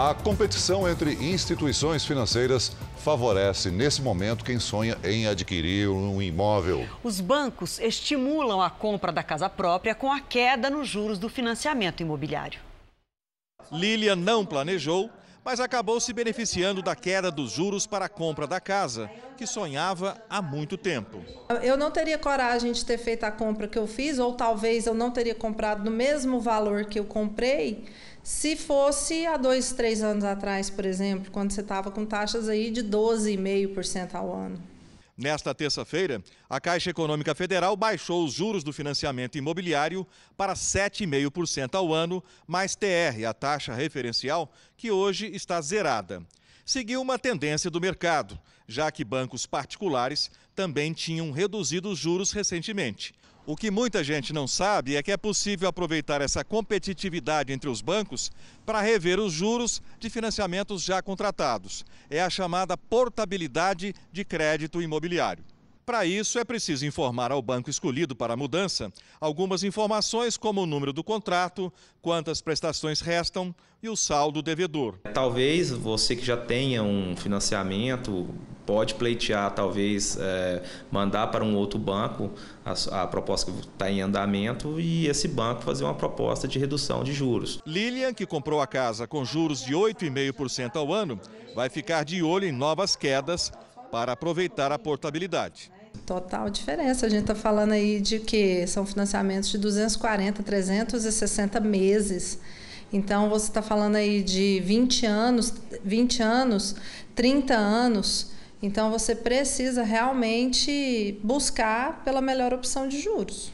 A competição entre instituições financeiras favorece, nesse momento, quem sonha em adquirir um imóvel. Os bancos estimulam a compra da casa própria com a queda nos juros do financiamento imobiliário. Lilian não planejou, mas acabou se beneficiando da queda dos juros para a compra da casa, que sonhava há muito tempo. Eu não teria coragem de ter feito a compra que eu fiz, ou talvez eu não teria comprado no mesmo valor que eu comprei se fosse há dois, três anos atrás, por exemplo, quando você estava com taxas aí de 12,5% ao ano. Nesta terça-feira, a Caixa Econômica Federal baixou os juros do financiamento imobiliário para 7,5% ao ano, mais TR, a taxa referencial, que hoje está zerada seguiu uma tendência do mercado, já que bancos particulares também tinham reduzido os juros recentemente. O que muita gente não sabe é que é possível aproveitar essa competitividade entre os bancos para rever os juros de financiamentos já contratados. É a chamada portabilidade de crédito imobiliário. Para isso, é preciso informar ao banco escolhido para a mudança algumas informações, como o número do contrato, quantas prestações restam e o saldo devedor. Talvez você que já tenha um financiamento pode pleitear, talvez é, mandar para um outro banco a, a proposta que está em andamento e esse banco fazer uma proposta de redução de juros. Lilian, que comprou a casa com juros de 8,5% ao ano, vai ficar de olho em novas quedas para aproveitar a portabilidade. Total diferença. A gente está falando aí de que são financiamentos de 240, 360 meses. Então você está falando aí de 20 anos, 20 anos, 30 anos. Então você precisa realmente buscar pela melhor opção de juros.